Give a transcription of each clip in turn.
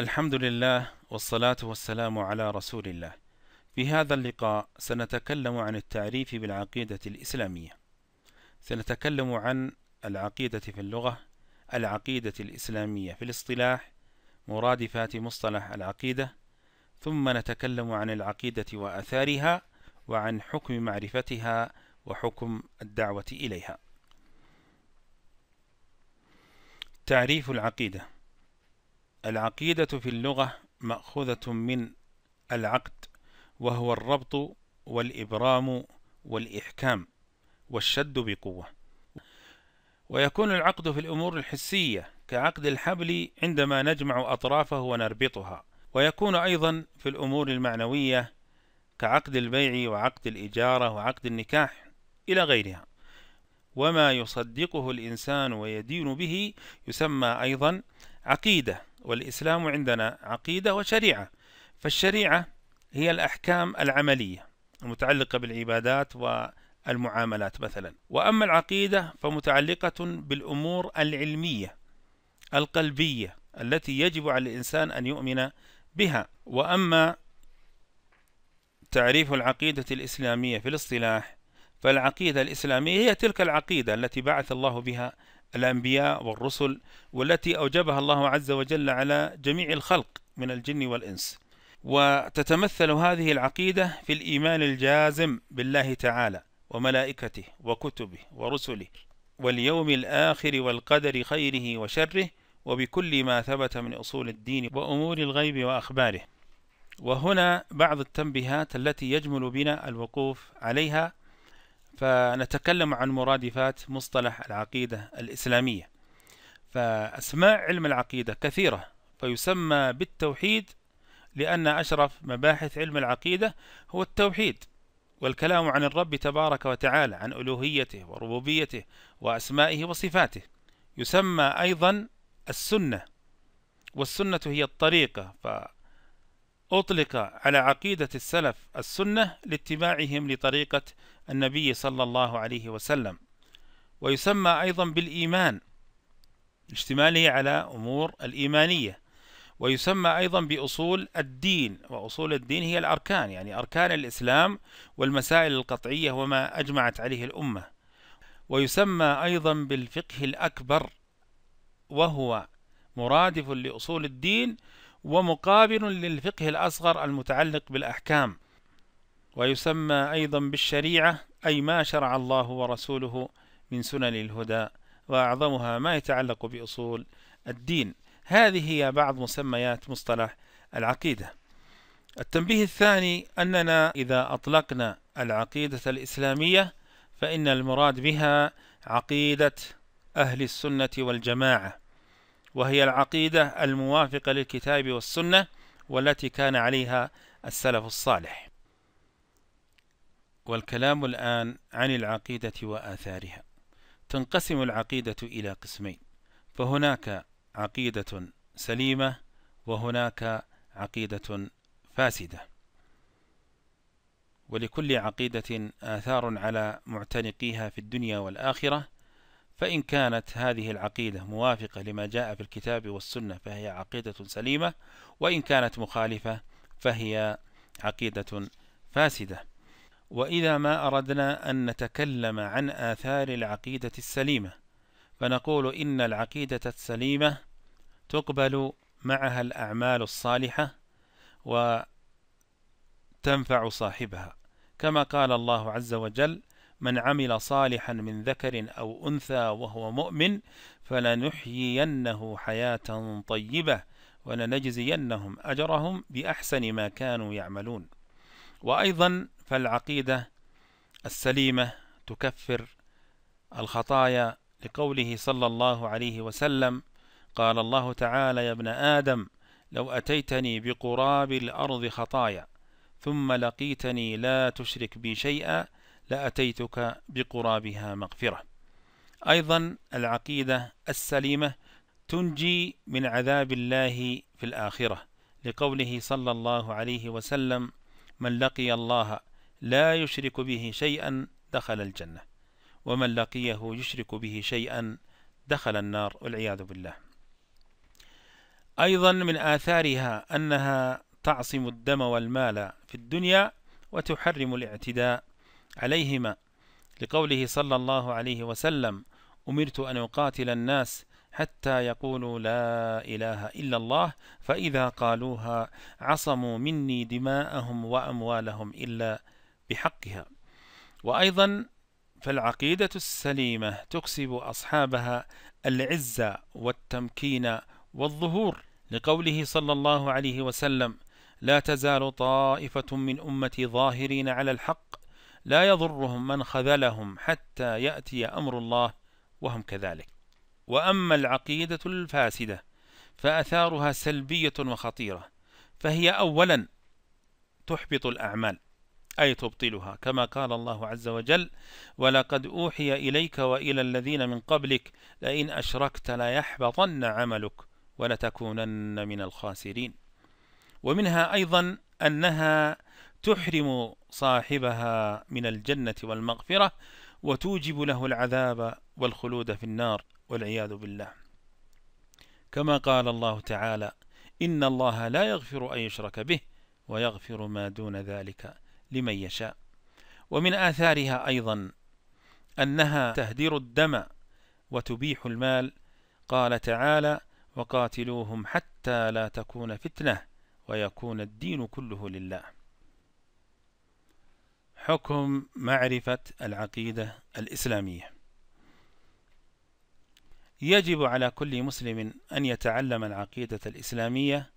الحمد لله والصلاة والسلام على رسول الله في هذا اللقاء سنتكلم عن التعريف بالعقيدة الإسلامية سنتكلم عن العقيدة في اللغة العقيدة الإسلامية في الاصطلاح مرادفات مصطلح العقيدة ثم نتكلم عن العقيدة وأثارها وعن حكم معرفتها وحكم الدعوة إليها تعريف العقيدة العقيدة في اللغة مأخوذة من العقد وهو الربط والإبرام والإحكام والشد بقوة ويكون العقد في الأمور الحسية كعقد الحبل عندما نجمع أطرافه ونربطها ويكون أيضا في الأمور المعنوية كعقد البيع وعقد الإجارة وعقد النكاح إلى غيرها وما يصدقه الإنسان ويدين به يسمى أيضا عقيدة والإسلام عندنا عقيدة وشريعة فالشريعة هي الأحكام العملية المتعلقة بالعبادات والمعاملات مثلا وأما العقيدة فمتعلقة بالأمور العلمية القلبية التي يجب على الإنسان أن يؤمن بها وأما تعريف العقيدة الإسلامية في الاصطلاح فالعقيدة الإسلامية هي تلك العقيدة التي بعث الله بها الأنبياء والرسل والتي أوجبها الله عز وجل على جميع الخلق من الجن والإنس وتتمثل هذه العقيدة في الإيمان الجازم بالله تعالى وملائكته وكتبه ورسله واليوم الآخر والقدر خيره وشره وبكل ما ثبت من أصول الدين وأمور الغيب وأخباره وهنا بعض التنبيهات التي يجمل بنا الوقوف عليها فنتكلم عن مرادفات مصطلح العقيدة الإسلامية فأسماء علم العقيدة كثيرة فيسمى بالتوحيد لأن أشرف مباحث علم العقيدة هو التوحيد والكلام عن الرب تبارك وتعالى عن ألوهيته وربوبيته وأسمائه وصفاته يسمى أيضا السنة والسنة هي الطريقة أطلق على عقيدة السلف السنة لاتباعهم لطريقة النبي صلى الله عليه وسلم ويسمى أيضا بالإيمان لاشتماله على أمور الإيمانية ويسمى أيضا بأصول الدين وأصول الدين هي الأركان يعني أركان الإسلام والمسائل القطعية وما أجمعت عليه الأمة ويسمى أيضا بالفقه الأكبر وهو مرادف لأصول الدين ومقابل للفقه الأصغر المتعلق بالأحكام ويسمى أيضا بالشريعة أي ما شرع الله ورسوله من سنن الهدى وأعظمها ما يتعلق بأصول الدين هذه هي بعض مسميات مصطلح العقيدة التنبيه الثاني أننا إذا أطلقنا العقيدة الإسلامية فإن المراد بها عقيدة أهل السنة والجماعة وهي العقيدة الموافقة للكتاب والسنة والتي كان عليها السلف الصالح والكلام الآن عن العقيدة وآثارها تنقسم العقيدة إلى قسمين فهناك عقيدة سليمة وهناك عقيدة فاسدة ولكل عقيدة آثار على معتنقيها في الدنيا والآخرة فإن كانت هذه العقيدة موافقة لما جاء في الكتاب والسنة فهي عقيدة سليمة وإن كانت مخالفة فهي عقيدة فاسدة وإذا ما أردنا أن نتكلم عن آثار العقيدة السليمة فنقول إن العقيدة السليمة تقبل معها الأعمال الصالحة وتنفع صاحبها كما قال الله عز وجل من عمل صالحا من ذكر أو أنثى وهو مؤمن فلنحيينه حياة طيبة ولنجزينهم أجرهم بأحسن ما كانوا يعملون وأيضا فالعقيدة السليمة تكفر الخطايا لقوله صلى الله عليه وسلم قال الله تعالى يا ابن آدم لو أتيتني بقراب الأرض خطايا ثم لقيتني لا تشرك بي شيئا لأتيتك بقرابها مغفرة أيضا العقيدة السليمة تنجي من عذاب الله في الآخرة لقوله صلى الله عليه وسلم من لقي الله لا يشرك به شيئا دخل الجنة ومن لقيه يشرك به شيئا دخل النار والعياذ بالله أيضا من آثارها أنها تعصم الدم والمال في الدنيا وتحرم الاعتداء عليهما لقوله صلى الله عليه وسلم أمرت أن أقاتل الناس حتى يقولوا لا إله إلا الله فإذا قالوها عصموا مني دماءهم وأموالهم إلا بحقها وأيضا فالعقيدة السليمة تكسب أصحابها العزة والتمكين والظهور لقوله صلى الله عليه وسلم لا تزال طائفة من أمتي ظاهرين على الحق لا يضرهم من خذلهم حتى يأتي أمر الله وهم كذلك وأما العقيدة الفاسدة فأثارها سلبية وخطيرة فهي أولا تحبط الأعمال أي تبطلها كما قال الله عز وجل ولقد أوحي إليك وإلى الذين من قبلك لئن أشركت ليحبطن عملك ولتكونن من الخاسرين ومنها أيضا أنها تحرم صاحبها من الجنة والمغفرة وتوجب له العذاب والخلود في النار والعياذ بالله كما قال الله تعالى إن الله لا يغفر أن يشرك به ويغفر ما دون ذلك لمن يشاء ومن آثارها أيضا أنها تهدر الدم وتبيح المال قال تعالى وقاتلوهم حتى لا تكون فتنة ويكون الدين كله لله حكم معرفة العقيدة الإسلامية يجب على كل مسلم أن يتعلم العقيدة الإسلامية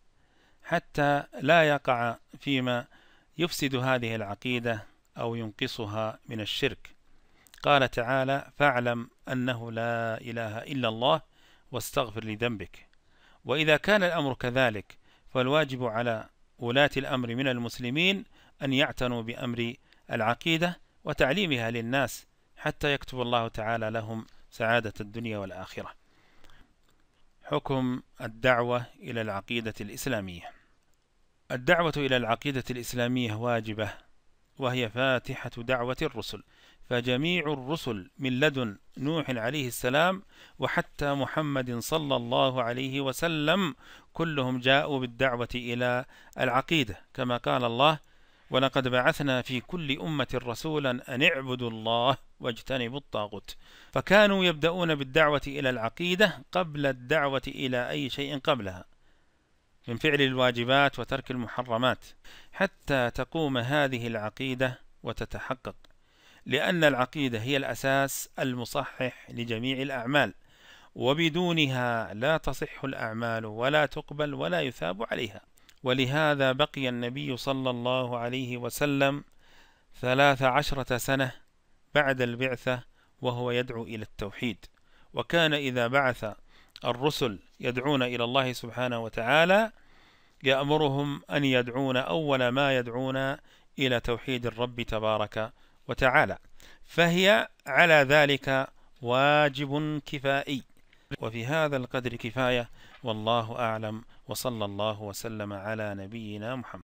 حتى لا يقع فيما يفسد هذه العقيدة أو ينقصها من الشرك قال تعالى فاعلم أنه لا إله إلا الله واستغفر لذنبك وإذا كان الأمر كذلك فالواجب على ولاة الأمر من المسلمين أن يعتنوا بأمر العقيدة وتعليمها للناس حتى يكتب الله تعالى لهم سعادة الدنيا والآخرة حكم الدعوة إلى العقيدة الإسلامية الدعوة إلى العقيدة الإسلامية واجبة وهي فاتحة دعوة الرسل فجميع الرسل من لدن نوح عليه السلام وحتى محمد صلى الله عليه وسلم كلهم جاءوا بالدعوة إلى العقيدة كما قال الله ولقد بعثنا في كل أمة رسولا أن اعبدوا الله واجتنبوا الطاغوت فكانوا يبدأون بالدعوة إلى العقيدة قبل الدعوة إلى أي شيء قبلها من فعل الواجبات وترك المحرمات حتى تقوم هذه العقيدة وتتحقق لأن العقيدة هي الأساس المصحح لجميع الأعمال وبدونها لا تصح الأعمال ولا تقبل ولا يثاب عليها ولهذا بقي النبي صلى الله عليه وسلم ثلاث عشرة سنة بعد البعثة وهو يدعو إلى التوحيد وكان إذا بعث الرسل يدعون إلى الله سبحانه وتعالى يأمرهم أن يدعون أول ما يدعون إلى توحيد الرب تبارك وتعالى فهي على ذلك واجب كفائي وفي هذا القدر كفاية والله أعلم وصلى الله وسلم على نبينا محمد